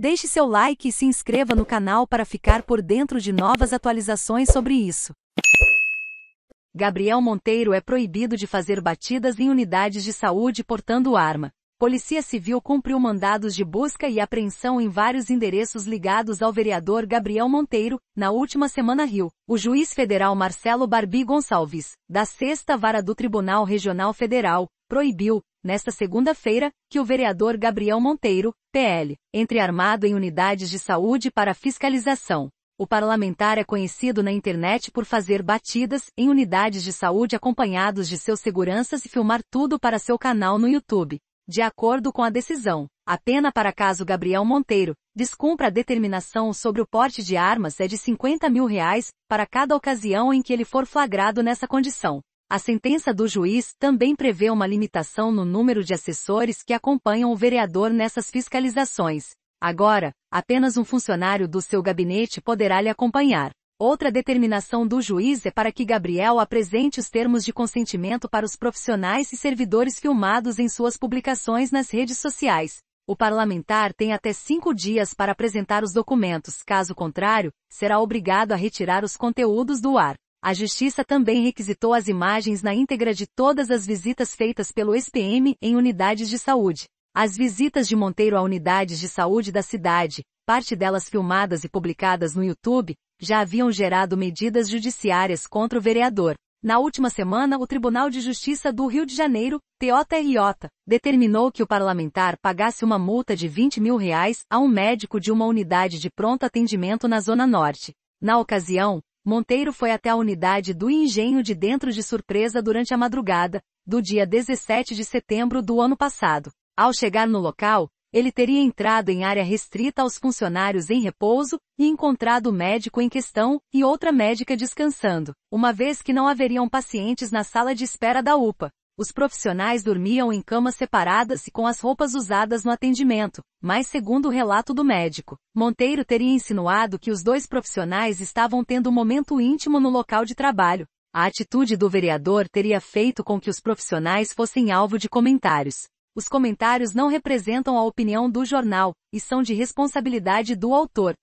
Deixe seu like e se inscreva no canal para ficar por dentro de novas atualizações sobre isso. Gabriel Monteiro é proibido de fazer batidas em unidades de saúde portando arma. Polícia Civil cumpriu mandados de busca e apreensão em vários endereços ligados ao vereador Gabriel Monteiro, na última semana Rio. O juiz federal Marcelo Barbi Gonçalves, da Sexta Vara do Tribunal Regional Federal, proibiu, nesta segunda-feira, que o vereador Gabriel Monteiro, PL, entre armado em unidades de saúde para fiscalização. O parlamentar é conhecido na internet por fazer batidas em unidades de saúde acompanhados de seus seguranças e filmar tudo para seu canal no YouTube. De acordo com a decisão, a pena para caso Gabriel Monteiro descumpra a determinação sobre o porte de armas é de 50 mil reais para cada ocasião em que ele for flagrado nessa condição. A sentença do juiz também prevê uma limitação no número de assessores que acompanham o vereador nessas fiscalizações. Agora, apenas um funcionário do seu gabinete poderá lhe acompanhar. Outra determinação do juiz é para que Gabriel apresente os termos de consentimento para os profissionais e servidores filmados em suas publicações nas redes sociais. O parlamentar tem até cinco dias para apresentar os documentos, caso contrário, será obrigado a retirar os conteúdos do ar. A Justiça também requisitou as imagens na íntegra de todas as visitas feitas pelo SPM em unidades de saúde. As visitas de Monteiro a unidades de saúde da cidade, parte delas filmadas e publicadas no YouTube, já haviam gerado medidas judiciárias contra o vereador. Na última semana, o Tribunal de Justiça do Rio de Janeiro, TJRJ, determinou que o parlamentar pagasse uma multa de 20 mil reais a um médico de uma unidade de pronto atendimento na Zona Norte. Na ocasião, Monteiro foi até a unidade do engenho de dentro de surpresa durante a madrugada, do dia 17 de setembro do ano passado. Ao chegar no local, ele teria entrado em área restrita aos funcionários em repouso e encontrado o médico em questão e outra médica descansando, uma vez que não haveriam pacientes na sala de espera da UPA. Os profissionais dormiam em camas separadas e com as roupas usadas no atendimento, mas segundo o relato do médico, Monteiro teria insinuado que os dois profissionais estavam tendo um momento íntimo no local de trabalho. A atitude do vereador teria feito com que os profissionais fossem alvo de comentários. Os comentários não representam a opinião do jornal e são de responsabilidade do autor.